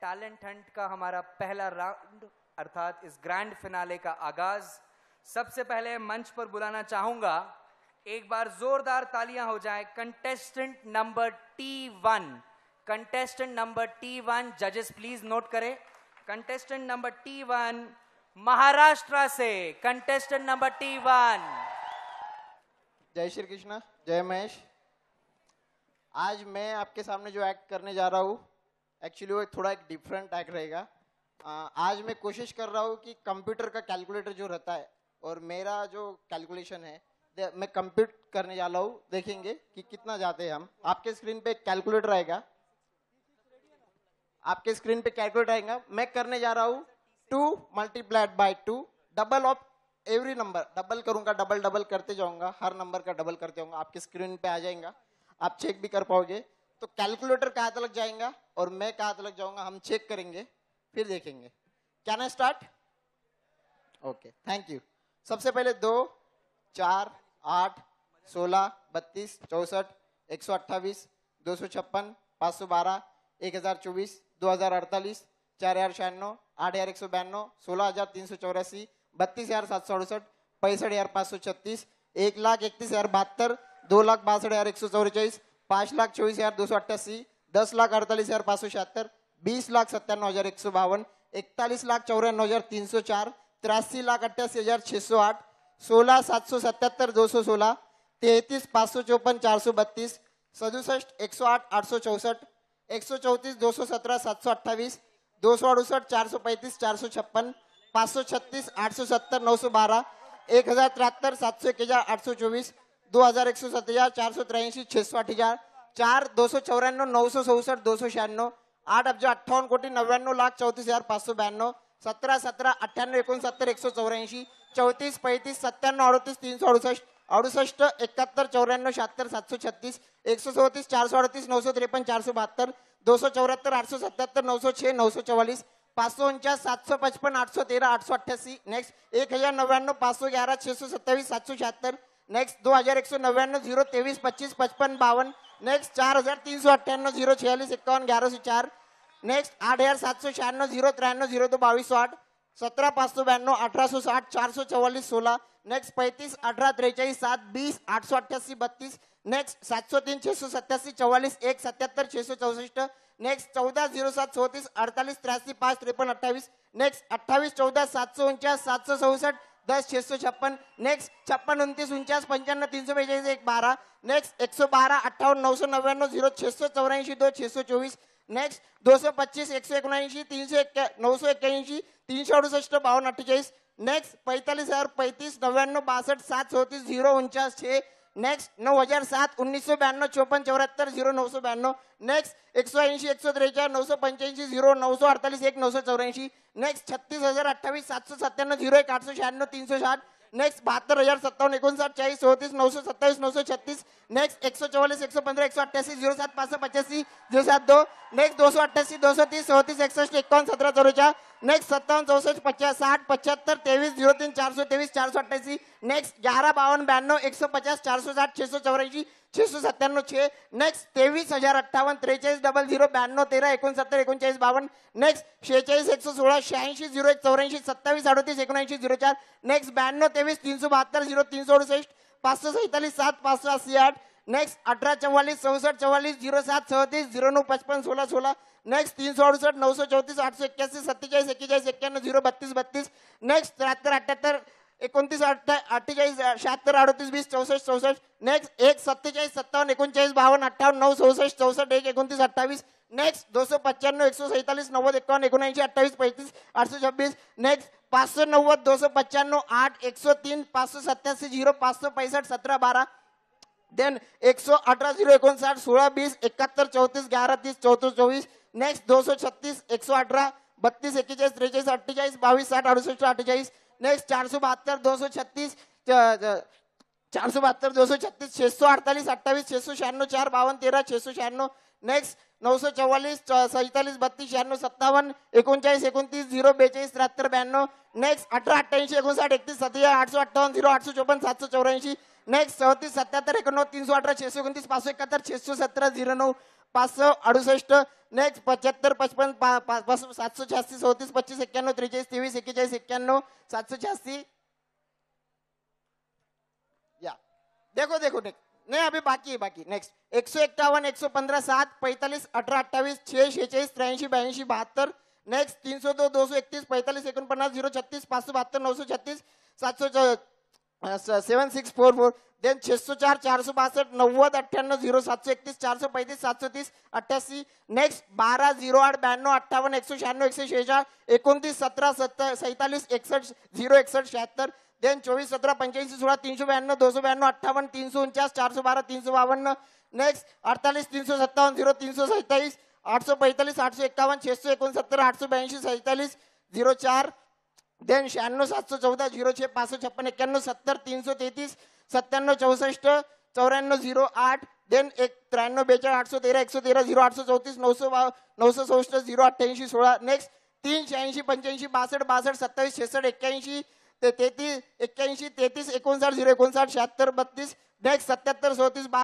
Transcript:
talent Hunt का हमारा पहला राउंड अर्थात इस ग्रैंड फिनाले का आगाज सबसे पहले मंच पर बुलाना चाहूंगा एक बार जोरदार तालियां हो जाए contestant number T one contestant number T one जजेस प्लीज नोट करें contestant number T one Maharashtra से कंटेस्टेंट नंबर टी वन जय श्री कृष्णा जय महेश आज मैं आपके सामने जो एक्ट करने जा रहा हूं एक्चुअली वो थोड़ा एक डिफरेंट टैक रहेगा आज मैं कोशिश कर रहा हूँ कि कंप्यूटर का कैलकुलेटर जो रहता है और मेरा जो कैलकुलेशन है मैं कंप्यूट करने जा रहा हूँ देखेंगे कि कितना जाते हैं हम आपके स्क्रीन पे कैलकुलेटर आएगा आपके स्क्रीन पे कैलकुलेटर आएगा मैं करने जा रहा हूँ two multiplied by two double of every number double करूंगा डबल डबल करते जाऊंगा हर नंबर का डबल करते जाऊंगा आपके स्क्रीन पे आ जाएगा आप चेक भी कर पाओगे तो कैलकुलेटर कहाँ तक जाएगा और मैं कहाँ तक जाऊंगा हम चेक करेंगे फिर देखेंगे can I start okay thank you सबसे पहले दो चार आठ सोलह बत्तीस चौसठ एक सौ अट्ठावीस दो सौ छप्पन पाँच सौ बारह एक हज़ार चौबीस दो हज़ार अड़तालीस चार हज़ार छियानवे आठ हज़ार एक सौ बयानवे सोलह हज़ार तीन सौ चौरासी बत्तीस हज़ार सात सौ अड़सठ पैंसठ हज़ार पाँच सौ छत्तीस एक लाख इकतीस हज़ार बहत्तर दो लाख बासठ हज़ार एक सौ चौराचालीस पांच लाख चौबीस हजार दो सौ अट्ठासी दस लाख अड़तालीस हजार पांच सौ छिहत्तर बीस लाख सत्तानवे हजार एक सौ बावन इकतालीस लाख चौरानवे हजार तीन सौ चार तिरासी लाख अट्ठासी हजार छह सौ आठ सोलह सात सौ सतहत्तर दो सौ सोलह तैतीस पांच सौ चौपन चार सौ बत्तीस सदुसठ एक सौ आठ आठ सौ चौसठ एक सौ चौतीस दो सौ सत्रह सात सौ अट्ठाईस दो सौ अड़सठ चार सौ पैंतीस चार सौ छप्पन पांच सौ छत्तीस आठ सौ सत्तर नौ सौ बारह एक हज़ार तिहत्तर सात सौ एक हज़ार आठ सौ चौबीस दो हजार एक सौ सत्तर चार सौ तिरासी छह सौ आठ हजार चार दो सौ चौरानवे नौ सौ चौसठ दो सौ छियानवे आठ अब्ज अट्ठावन कोटी नव्याण्णव लाख चौतीस हजार पाँच सौ बयाण्णव सत्रह सत्रह अठ्ठ्याण्णव एक सौ चौऱ्याऐंशी चौतीस पैंतीस सत्त्याण्णव अडतीस तीन सौ अडुसष्ट अडुसष्ट एकाहत्तर चौऱ्याण्णव शहत्तर सात सौ छत्तीस एक सौ चौतीस चार सौ अड़तीस नौ सौ तिरपन चार सौ बहत्तर दो सौ चौहत्तर आठ सौ सतहत्तर नौ सौ छह नौ सौ चौवालीस पांच सौ उनचास सात सौ पचपन आठ सौ तेरह आठ सौ अट्ठासी नेक्स्ट एक हज़ार नव्याण पांच सौ ग्यारह छह सौ सत्ताईस सात सौ छिहत्तर नेक्स्ट दो हजार एक सौ नव्याण्णव जीरो तेईस पच्चीस पचपन बावन नेक्स्ट चार हजार तीन सौ अट्ठानवे जीरो छियालीस इक्यावन ग्यारह सौ चार नेक्स्ट आठ हजार सात सौ छियानवे जीरो तिरानवे जीरो दो बाईस सौ आठ सत्रह पांच सौ बयानवे अठारह सौ साठ चार सौ चौवालीस सोलह नेक्स्ट पैंतीस अठारह त्रेचालीस सात बीस आठ सौ अट्ठासी बत्तीस नेक्स्ट सात सौ तीन छह सौ सत्तासी चौवालीस एक सत्यात्तर छह सौ चौसठ नेक्स्ट चौदह जीरो सात चौतीस अड़तालीस तिरासी पांच तिरपन अट्ठाईस नेक्स्ट अट्ठावी चौदह सात सौ उनचास सात सौ चौसठ दस छः सौ छप्पन नेक्स्ट छप्पन उनतीस उनचास पंचान तीन सौ बेचस एक बारह नेक्स्ट एक सौ बारह अट्ठावन नौ सौ नव्याण्णव जीरो छः सौ चौरासी दो छः सौ चौबीस नेक्स्ट दो सौ पच्चीस एक सौ एक तीन सौ एक नौ सौ इक्यासी तीन सौ अड़ुसठ बावन अठ्ठेचाळीस नेक्स्ट पैंतालीस हज़ार पैंतीस नव्याण्णव बासठ सात चौतीस जीरो उनचास छे नेक्स्ट नौ हजार सात उन्नीस सौ बयानवे चौपन चौहत्तर जीरो नौ सौ नेक्स्ट एक सौ ऐंशी एक सौ त्रेचाळीस नौ सौ पंच्याऐंशी झिरो नौ सौ अडतालीस एक नौ सौ चौऱ्याऐंशी नेक्स्ट छत्तीस हजार अठ्ठावीस सात सौ सत्त्याण्णव झिरो एक आठ सौ शहाण्णव तीन सौ साठ नेक्स्ट बहात्तर हजार सत्तावन्न एकोणसाठ चाळीस चौतीस नौ सौ सत्तावीस नौ सौ छत्तीस नेक्स्ट एक सौ चौवालीस एक सौ पंद्रह एक सौ अट्ठासी जीरो सात पाँच सौ पचासी जीरो सात दो नेक्स्ट दो सौ अट्ठासी दो सौ तीस चौतीस एकसठ इक्यावन सत्रह चौरचा नेक्स्ट सत्तावन्न चौसष्ट पचास साठ पचहत्तर तेवीस झिरो तीन चार सौ तेवीस चार सौ अट्ठासी नेक्स्ट ग्यारह बावन ब्याण्णव एक सौ पचास चार सौ साठ छः सौ चौरासी छे सौ सत्त्याण्णव छे नेक्स्ट तेवीस हजार अट्ठावन त्रेचाळीस डबल झिरो ब्याण्णव तेरा एकोणसत्तर एकोणचाळीस बावन्न नेक्स्ट शेहेचाळीस एक सौ सोळा शहाऐंशी झिरो एक चौऱ्याऐंशी सत्तावीस अडतीस एकोणऐंशी झिरो चार नेक्स्ट ब्याण्णव तेवीस तीन सौ बहात्तर झिरो तीन सौ अडुसष्ट पाचशे सैतालीस सात पाचशे अस्सी आठ नेक्स्ट अठारह चौवालीस चौसठ चौवालीस जीरो सात चौतीस जीरो नौ पचपन सोलह सोलह नेक्स्ट तीन सौ अड़सठ नौ सौ चौतीस आठ सौ इक्यासी सत्तेचाळीस एक्केचाळीस एक्क्याण्णव झिरो बत्तीस बत्तीस नेक्स्ट त्र्याहत्तर अठ्याहत्तर एकोणतीस अठ्ठा अठ्ठेचाळीस शहात्तर अडतीस बीस चौसठ चौसठ नेक्स्ट एक सत्तेचाळीस सत्तावन एक बावन अट्ठावन नौ चौसठ चौसठ एक एकोणतीस अठ्ठावीस नेक्स्ट दो सौ पचानवे एक सौ सैंतालीस नव्वद एकवन एक अट्ठाईस पैंतीस आठ सौ छब्बीस नेक्स्ट पांच सौ नव्वद दो सौ पचानवे आठ एक सौ तीन पांच सौ सत्तासी जीरो पांच सौ पैंसठ सत्रह बारह देन एक सौ अठारह जीरो एकोनसाठ सोलह बीस इकहत्तर चौतीस ग्यारह तीस चौतीस चौबीस नेक्स्ट दो सौ छत्तीस एक सौ अठारह बत्तीस इक्कीस त्रेचालीस अट्ठाईस बाईस साठ अड़सठ अट्ठाईस नेक्स्ट चार सौ बहत्तर दो सौ छत्तीस चार सौ बहत्तर दो सौ छत्तीस छे सौ अड़तालीस अठ्ठावीस छे सौ छियानवे चार बावन तेरह छे सौ छियानवे नेक्स्ट नौ सौ चौवालीस सैतालीस बत्तीस शहाण्णव सत्तावन एकोणचाळीस एकोणतीस झिरो बेचाळीस त्र्याहत्तर ब्याण्णव नेक्स्ट अठरा अठ्ठ्याऐंशी एकोणसाठ एकतीस सत्या जीरो अठ्ठावन्न झिरो चौपन्न सात सौ चौऱ्याऐंशी नेक्स्ट चौतीस सत्याहत्तर तीन सौ अठरा छेशे एकोणतीस पाचशे एकाहत्तर छेशे सतरा झिरो नऊ पाचशे अडुसष्ट नेक्स्ट पंच्याहत्तर पचपन पा सातशे छियासी चौतीस पच्चीस एक्क्याण्णव त्रेचाळीस तेवीस एक्केचाळीस एक्क्याण्णव सातशे शहास्ती देखो देखो देख नहीं अभी बाकी है बाकी नेक्स्ट एक सौ इक्यावन एक सौ पंद्रह सात पैंतालीस अठारह अट्ठाईस छह छेचालीस त्र्याऐंशी बयाऐंशी बहत्तर नेक्स्ट तीन सौ दो दो सौ इकतीस पैंतालीस एकोणपन्नास झिरो छत्तीस पाच सौ बहत्तर नौ सौ छत्तीस सात सौ seven six four four then छह सौ चार चार सौ बासठ नव्वद अठ्ठ्याण्णव झिरो सात सौ इकतीस चार सौ पैंतीस सात सौ तीस अठ्ठ्यासी नेक्स्ट बारह झिरो आठ ब्याण्णव अठ्ठावन्न एक सौ शहाण्णव एकशे शेहेचाळ एकोणतीस सतरा सत्तर सैतालीस एकसष्ट झिरो एकसष्ट शहात्तर देन चौबीस सत्रह पंच्याऐंशी सोलह तीन सौ दो सौ ब्याण्णव अठ्ठावन तीन सौ उनचास चार सौ बारह तीन सौ बावन नेक्स्ट अड़तालीस तीन सौ सत्तावन जीरो तीन सौ सैंतालीस आठ सौ पैंतालीस आठ सौ इक्यावन छः सौ आठ सौ बयासी सैंतालीस जीरो चार देन शहाण्णव सात सौ चौदह जीरो छः पाँच सौ छप्पन सत्तर तीन सौ तैंतीस सत्त्याण्णव चौसष्ट चौऱ्याण्णव जीरो आठ देन एक त्र्याण्णव बेचाळीस आठ सौ तेरह एक सौ तेरह जीरो आठ सौ चौतीस नौ सौ नौ सौ चौसठ जीरो अठ्ठ्याऐंशी सोळा नेक्स्ट तीन शहाऐंशी पंच्याऐंशी बासष्ट बासष्ट सत्तावीस छेसष्ट एक्क्याऐंशी ते तेहतीस एक्क्याऐंशी तेहतीस एकोणसाठ झिरो एकोणसाठ शहात्तर बत्तीस नेक्स्ट सत्याहत्तर सदतीस